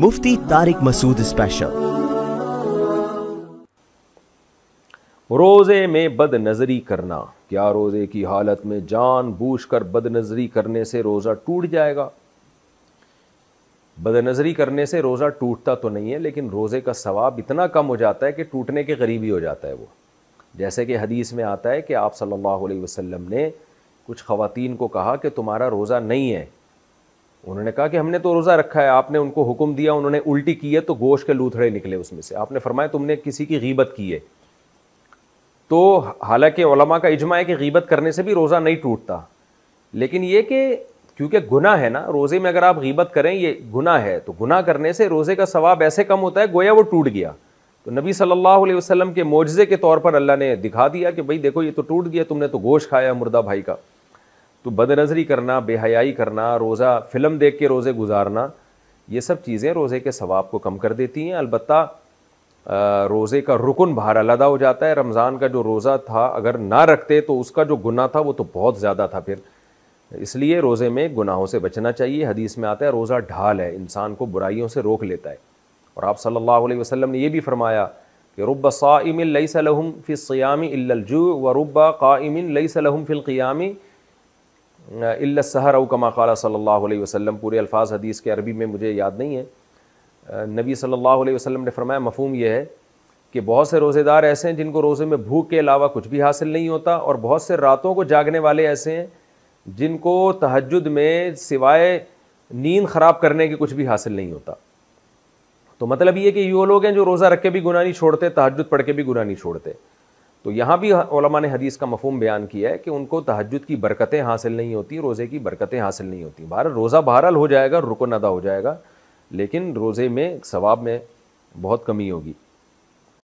मुफ्ती Tariq Masood special रोज़े में बद नजरी करना क्या रोज़े की हालत में जान बूझ कर बद नजरी करने से रोज़ा टूट जाएगा बदनज़री करने से रोज़ा टूटता तो नहीं है लेकिन रोज़े का सवाब इतना कम हो जाता है कि टूटने के करीबी हो जाता है वो जैसे कि हदीस में आता है कि आप सल्लल्लाहु अलैहि वसल्लम ने कुछ ख़वातीन को कहा कि तुम्हारा रोज़ा नहीं है उन्होंने कहा कि हमने तो रोज़ा रखा है आपने उनको हुक्म दिया उन्होंने उल्टी की है तो गोश के लूथड़े निकले उसमें से आपने फरमाया तुमने किसी की गीबत की है तो हालांकि ओलमा का इजमा है कि गीबत करने से भी रोज़ा नहीं टूटता लेकिन ये कि क्योंकि गुना है ना रोज़े में अगर आप गीबत करें ये गुना है तो गुना करने से रोज़े का सवाब ऐसे कम होता है गोया वो टूट गया तो नबी सल्लल्लाहु अलैहि वसल्लम के मुआजे के तौर पर अल्लाह ने दिखा दिया कि भाई देखो ये तो टूट गया तुमने तो गोश खाया मुर्दा भाई का तो बद नजरी करना बेहयाई करना रोज़ा फ़िल्म देख के रोज़े गुजारना ये सब चीज़ें रोज़े के सवाब को कम कर देती हैं अलबत् रोज़े का रुकन भार अलहदा हो जाता है रमज़ान का जो रोज़ा था अगर ना रखते तो उसका जो गुना था वो तो बहुत ज़्यादा था फिर इसलिए रोज़े में गुनाहों से बचना चाहिए हदीस में आता है रोज़ा ढाल है इंसान को बुराइयों से रोक लेता है और आप सल्लल्लाहु अलैहि वसल्लम ने यह भी फरमाया कि रब साइम लई सलहम फ़िसयामी इल्लजू व का इमिन लई सलहम फ़िलक़ियामी सहर कमा क़ाला सल्ला वसम पूरे अल्फाज हदीस के अरबी में मुझे याद नहीं है नबी सल्ला वसम ने फरमाया मफहम यह है कि बहुत से रोज़ेदार ऐसे हैं जिनको रोज़े में भूख के अलावा कुछ भी हासिल नहीं होता और बहुत से रातों को जागने वाले ऐसे हैं जिनको तहजद में सिवाए नींद ख़राब करने के कुछ भी हासिल नहीं होता तो मतलब ये कि ये लोग हैं जो रोज़ा रख के भी गुना नहीं छोड़ते तहजद पढ़ के भी गुना नहीं छोड़ते तो यहाँ भी ओलमा ने हदीस का मफहम बयान किया है कि उनको तहजद की बरकतें हासिल नहीं होती रोज़े की बरकतें हासिल नहीं होती बहर रोज़ा बहरहाल हो जाएगा रुकन अदा हो जाएगा लेकिन रोज़े में सवाब में बहुत कमी होगी